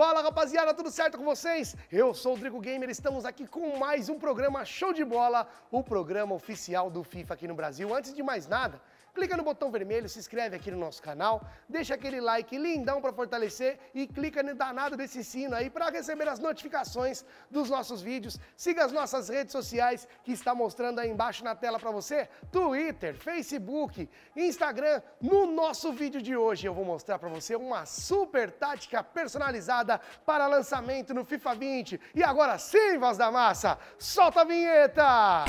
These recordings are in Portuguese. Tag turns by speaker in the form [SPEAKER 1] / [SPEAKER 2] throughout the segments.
[SPEAKER 1] Fala rapaziada, tudo certo com vocês? Eu sou o Drigo Gamer, estamos aqui com mais um programa show de bola, o programa oficial do FIFA aqui no Brasil. Antes de mais nada, clica no botão vermelho, se inscreve aqui no nosso canal, deixa aquele like lindão para fortalecer e clica no danado desse sino aí para receber as notificações dos nossos vídeos. Siga as nossas redes sociais que está mostrando aí embaixo na tela para você, Twitter, Facebook, Instagram. No nosso vídeo de hoje eu vou mostrar para você uma super tática personalizada para lançamento no FIFA 20. E agora sim, voz da massa, solta a vinheta!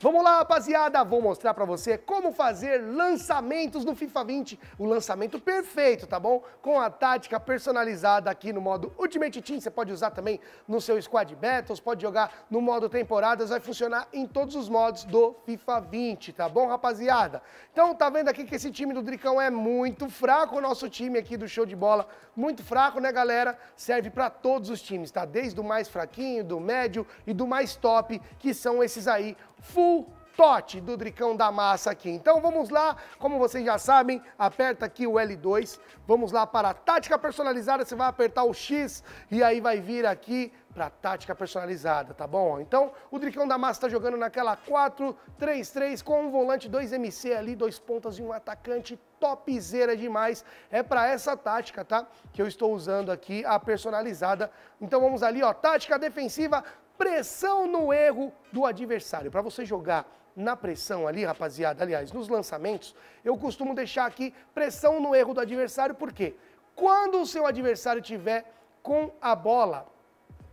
[SPEAKER 1] Vamos lá, rapaziada, vou mostrar para você como fazer lançamentos no FIFA 20, o lançamento perfeito, tá bom? Com a tática personalizada aqui no modo Ultimate Team, você pode usar também no seu Squad Battles, pode jogar no modo Temporadas, vai funcionar em todos os modos do FIFA 20, tá bom, rapaziada? Então, tá vendo aqui que esse time do Dricão é muito fraco, o nosso time aqui do Show de Bola, muito fraco, né, galera? Serve para todos os times, tá? Desde o mais fraquinho, do médio e do mais top, que são esses aí, full Tote do Dricão da Massa aqui. Então vamos lá, como vocês já sabem, aperta aqui o L2, vamos lá para a tática personalizada, você vai apertar o X e aí vai vir aqui para a tática personalizada, tá bom? Então, o Dricão da Massa está jogando naquela 4-3-3 com um volante 2MC ali, dois pontas e um atacante topzera demais. É para essa tática, tá? Que eu estou usando aqui, a personalizada. Então vamos ali, ó, tática defensiva pressão no erro do adversário. Para você jogar na pressão ali, rapaziada, aliás, nos lançamentos, eu costumo deixar aqui pressão no erro do adversário, porque quando o seu adversário tiver com a bola,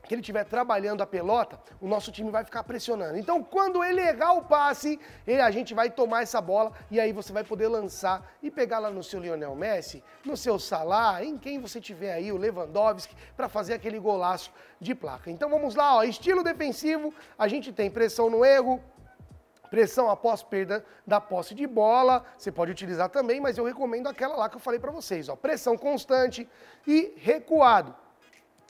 [SPEAKER 1] que ele estiver trabalhando a pelota, o nosso time vai ficar pressionando. Então, quando ele errar o passe, ele, a gente vai tomar essa bola e aí você vai poder lançar e pegar lá no seu Lionel Messi, no seu Salah, em quem você tiver aí, o Lewandowski, para fazer aquele golaço de placa. Então, vamos lá, ó, estilo defensivo, a gente tem pressão no erro, pressão após perda da posse de bola, você pode utilizar também, mas eu recomendo aquela lá que eu falei para vocês, ó, pressão constante e recuado.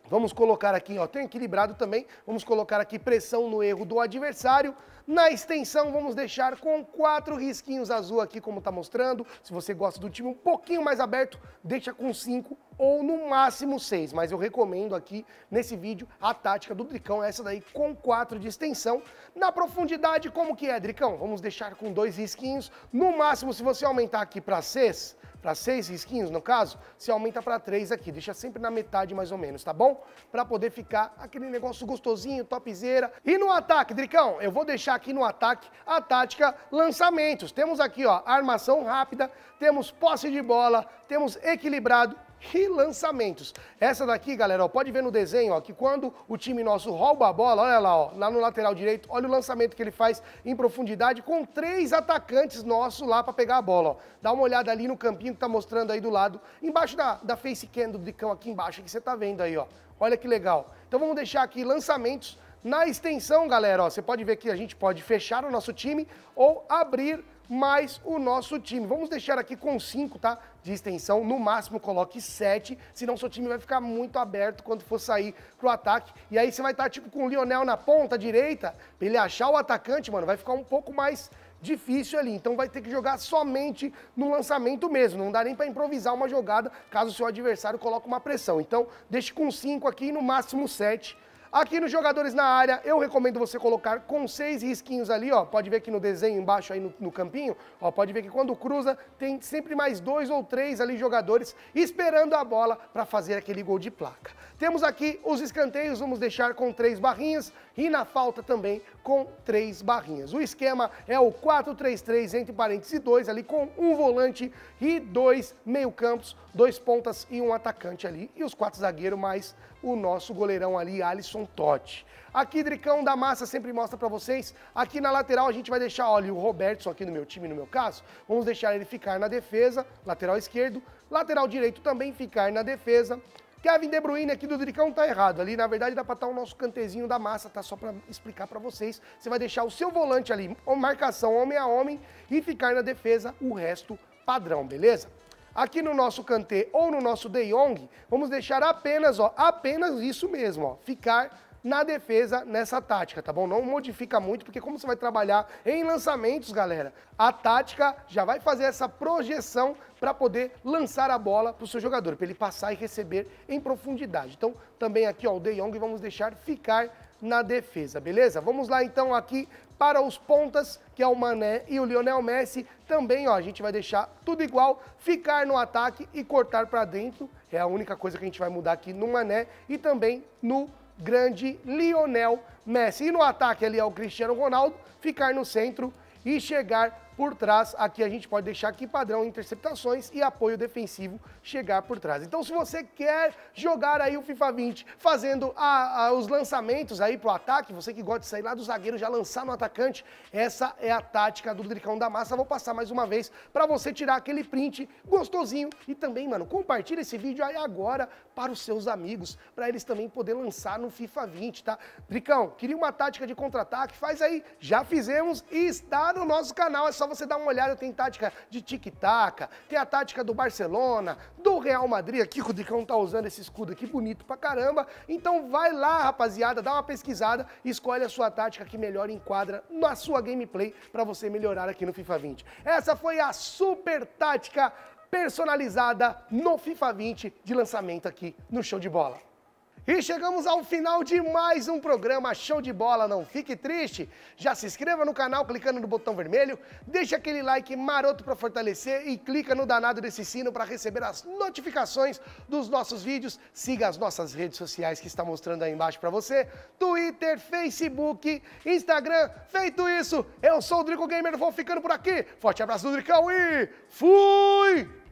[SPEAKER 1] Vamos colocar aqui, ó, tem equilibrado também, vamos colocar aqui pressão no erro do adversário. Na extensão, vamos deixar com quatro risquinhos azul aqui, como está mostrando. Se você gosta do time um pouquinho mais aberto, deixa com cinco ou no máximo seis, mas eu recomendo aqui nesse vídeo a tática do Dricão, essa daí com quatro de extensão. Na profundidade, como que é, Dricão? Vamos deixar com dois risquinhos, no máximo se você aumentar aqui para seis, para seis risquinhos, no caso, se aumenta para três aqui, deixa sempre na metade mais ou menos, tá bom? Para poder ficar aquele negócio gostosinho, topzera. E no ataque, Dricão, eu vou deixar aqui no ataque a tática lançamentos. Temos aqui, ó, armação rápida, temos posse de bola, temos equilibrado, relançamentos. Essa daqui, galera, ó, pode ver no desenho ó, que quando o time nosso rouba a bola, olha lá, ó, lá no lateral direito, olha o lançamento que ele faz em profundidade com três atacantes nossos lá para pegar a bola. Ó. Dá uma olhada ali no campinho que tá mostrando aí do lado, embaixo da, da face cam do Dicão aqui embaixo, que você tá vendo aí, ó. Olha que legal. Então vamos deixar aqui lançamentos na extensão, galera, ó, você pode ver que a gente pode fechar o nosso time ou abrir mais o nosso time. Vamos deixar aqui com 5, tá? De extensão, no máximo coloque 7, senão seu time vai ficar muito aberto quando for sair pro ataque. E aí você vai estar tá, tipo com o Lionel na ponta direita, pra ele achar o atacante, mano, vai ficar um pouco mais difícil ali. Então vai ter que jogar somente no lançamento mesmo. Não dá nem para improvisar uma jogada caso o seu adversário coloque uma pressão. Então deixe com 5 aqui, no máximo 7 Aqui nos jogadores na área, eu recomendo você colocar com seis risquinhos ali, ó. Pode ver aqui no desenho embaixo aí no, no campinho, ó, pode ver que quando cruza, tem sempre mais dois ou três ali jogadores esperando a bola para fazer aquele gol de placa. Temos aqui os escanteios, vamos deixar com três barrinhas e na falta também com três barrinhas. O esquema é o 4-3-3 entre parênteses 2 ali com um volante e dois meio-campos, dois pontas e um atacante ali e os quatro zagueiros mais o nosso goleirão ali, Alisson Totti. Aqui, Dricão da Massa sempre mostra para vocês. Aqui na lateral a gente vai deixar, olha, o Robertson aqui no meu time, no meu caso, vamos deixar ele ficar na defesa, lateral esquerdo, lateral direito também ficar na defesa. Kevin De Bruyne aqui do Dricão tá errado. Ali, na verdade, dá pra estar tá o nosso cantezinho da massa, tá? Só pra explicar pra vocês. Você vai deixar o seu volante ali, marcação homem a homem, e ficar na defesa o resto padrão, beleza? Aqui no nosso Kantê ou no nosso De Jong, vamos deixar apenas, ó, apenas isso mesmo, ó, ficar na defesa nessa tática, tá bom? Não modifica muito, porque como você vai trabalhar em lançamentos, galera, a tática já vai fazer essa projeção para poder lançar a bola para o seu jogador, para ele passar e receber em profundidade. Então, também aqui, ó, o De Jong vamos deixar ficar na defesa, beleza? Vamos lá então aqui para os pontas, que é o Mané e o Lionel Messi, também, ó, a gente vai deixar tudo igual, ficar no ataque e cortar para dentro, é a única coisa que a gente vai mudar aqui no Mané e também no grande Lionel Messi. E no ataque ali é o Cristiano Ronaldo, ficar no centro e chegar por trás. Aqui a gente pode deixar aqui padrão interceptações e apoio defensivo chegar por trás. Então se você quer jogar aí o FIFA 20 fazendo a, a, os lançamentos aí pro ataque, você que gosta de sair lá do zagueiro já lançar no atacante, essa é a tática do Dricão da Massa. Vou passar mais uma vez para você tirar aquele print gostosinho e também, mano, compartilha esse vídeo aí agora para os seus amigos, para eles também poder lançar no FIFA 20, tá? Dricão, queria uma tática de contra-ataque, faz aí, já fizemos e está no nosso canal, é só só você dar uma olhada, tem tática de tic-tac, tem a tática do Barcelona, do Real Madrid, aqui o Rodrigão tá usando esse escudo aqui, bonito pra caramba. Então vai lá, rapaziada, dá uma pesquisada e escolhe a sua tática que melhor enquadra na sua gameplay para você melhorar aqui no FIFA 20. Essa foi a super tática personalizada no FIFA 20 de lançamento aqui no Show de Bola. E chegamos ao final de mais um programa Show de Bola, não fique triste. Já se inscreva no canal clicando no botão vermelho, deixa aquele like maroto para fortalecer e clica no danado desse sino para receber as notificações dos nossos vídeos. Siga as nossas redes sociais que está mostrando aí embaixo para você: Twitter, Facebook, Instagram. Feito isso, eu sou o Drico Gamer, vou ficando por aqui. Forte abraço do Dricão e fui!